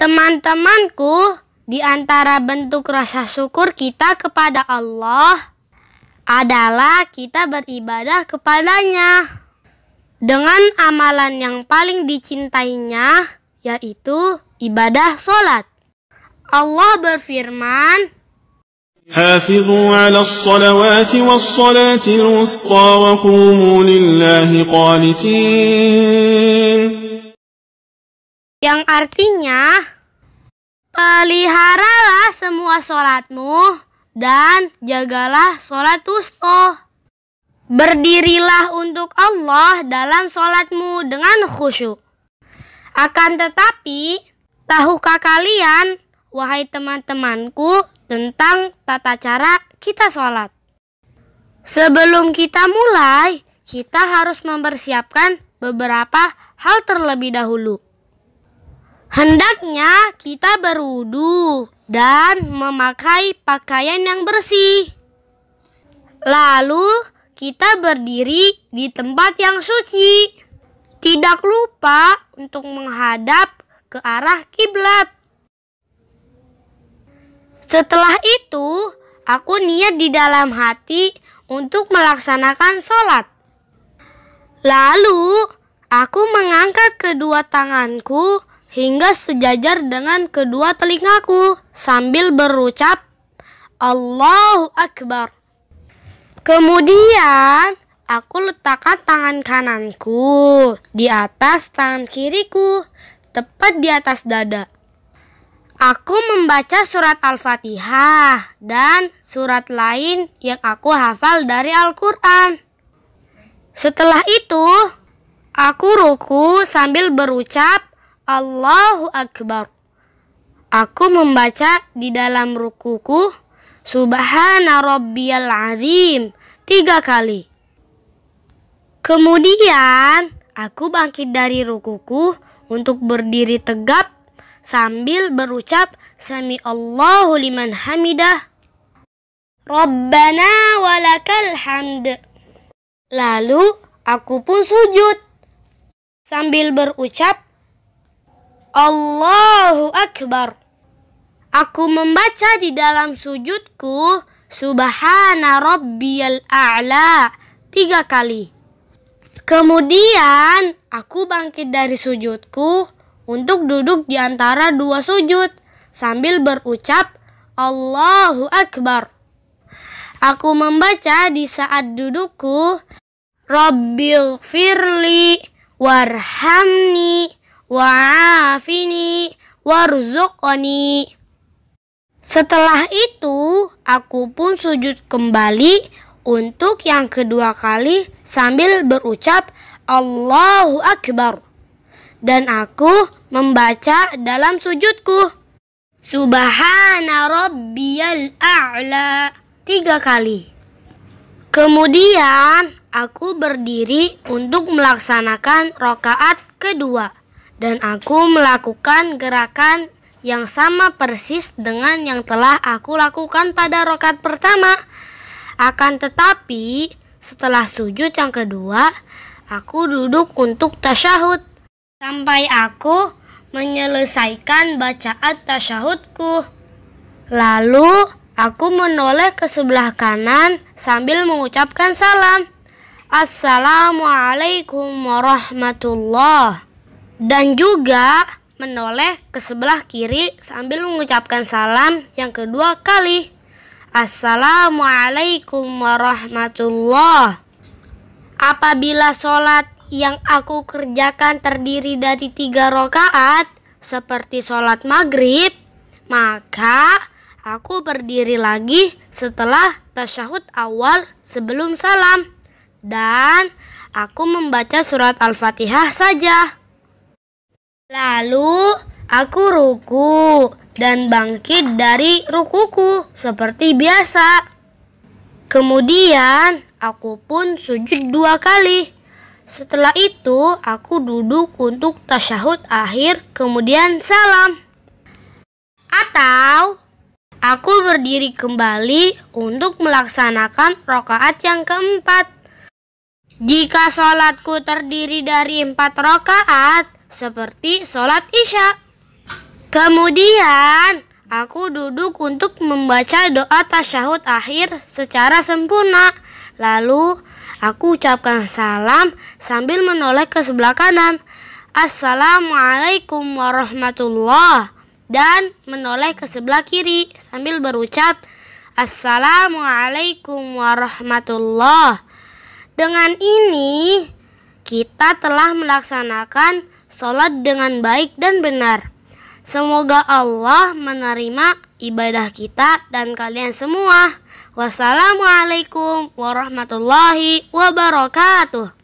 Teman-temanku, di antara bentuk rasa syukur kita kepada Allah adalah kita beribadah kepadanya dengan amalan yang paling dicintainya, yaitu ibadah sholat. Allah berfirman, حافظوا على الصلوات والصلاة الوسطى وقوموا لله قانتين yang artinya peliharalah semua sholatmu dan jagalah sholat usto. Berdirilah untuk Allah dalam sholatmu dengan khusyuk. Akan tetapi, tahukah kalian, wahai teman-temanku, tentang tata cara kita sholat? Sebelum kita mulai, kita harus mempersiapkan beberapa hal terlebih dahulu. Hendaknya kita berwudu dan memakai pakaian yang bersih. Lalu kita berdiri di tempat yang suci. Tidak lupa untuk menghadap ke arah kiblat. Setelah itu, aku niat di dalam hati untuk melaksanakan sholat. Lalu, aku mengangkat kedua tanganku hingga sejajar dengan kedua telingaku sambil berucap Allahu Akbar. Kemudian aku letakkan tangan kananku di atas tangan kiriku, tepat di atas dada. Aku membaca surat Al-Fatihah dan surat lain yang aku hafal dari Al-Quran. Setelah itu, aku ruku sambil berucap Allahu Akbar. Aku membaca di dalam rukuku Subhana Rabbiyal Azim tiga kali. Kemudian aku bangkit dari rukuku untuk berdiri tegap sambil berucap Sami Allahu liman hamidah. Rabbana walakal hamd. Lalu aku pun sujud sambil berucap Allahu Akbar. Aku membaca di dalam sujudku Subhana Rabbiyal A'la tiga kali. Kemudian aku bangkit dari sujudku untuk duduk di antara dua sujud sambil berucap Allahu Akbar. Aku membaca di saat dudukku Rabbil Firli Warhamni wa'afini warzuqani. Setelah itu, aku pun sujud kembali untuk yang kedua kali sambil berucap Allahu Akbar. Dan aku membaca dalam sujudku. Subhana rabbiyal a'la. Tiga kali. Kemudian aku berdiri untuk melaksanakan rokaat kedua. Dan aku melakukan gerakan yang sama persis dengan yang telah aku lakukan pada rokat pertama. Akan tetapi, setelah sujud yang kedua, aku duduk untuk tasyahud. Sampai aku menyelesaikan bacaan tasyahudku. Lalu, Aku menoleh ke sebelah kanan sambil mengucapkan salam. Assalamualaikum warahmatullahi dan juga menoleh ke sebelah kiri sambil mengucapkan salam yang kedua kali. Assalamualaikum warahmatullah. Apabila sholat yang aku kerjakan terdiri dari tiga rokaat seperti sholat maghrib, maka aku berdiri lagi setelah tasyahud awal sebelum salam dan aku membaca surat al-fatihah saja. Lalu aku ruku dan bangkit dari rukuku seperti biasa. Kemudian aku pun sujud dua kali. Setelah itu aku duduk untuk tasyahud akhir kemudian salam. Atau aku berdiri kembali untuk melaksanakan rokaat yang keempat. Jika sholatku terdiri dari empat rokaat, seperti sholat Isya. Kemudian, aku duduk untuk membaca doa tasyahud akhir secara sempurna. Lalu, aku ucapkan salam sambil menoleh ke sebelah kanan. Assalamualaikum warahmatullah dan menoleh ke sebelah kiri sambil berucap Assalamualaikum warahmatullah. Dengan ini, kita telah melaksanakan sholat dengan baik dan benar. Semoga Allah menerima ibadah kita dan kalian semua. Wassalamualaikum warahmatullahi wabarakatuh.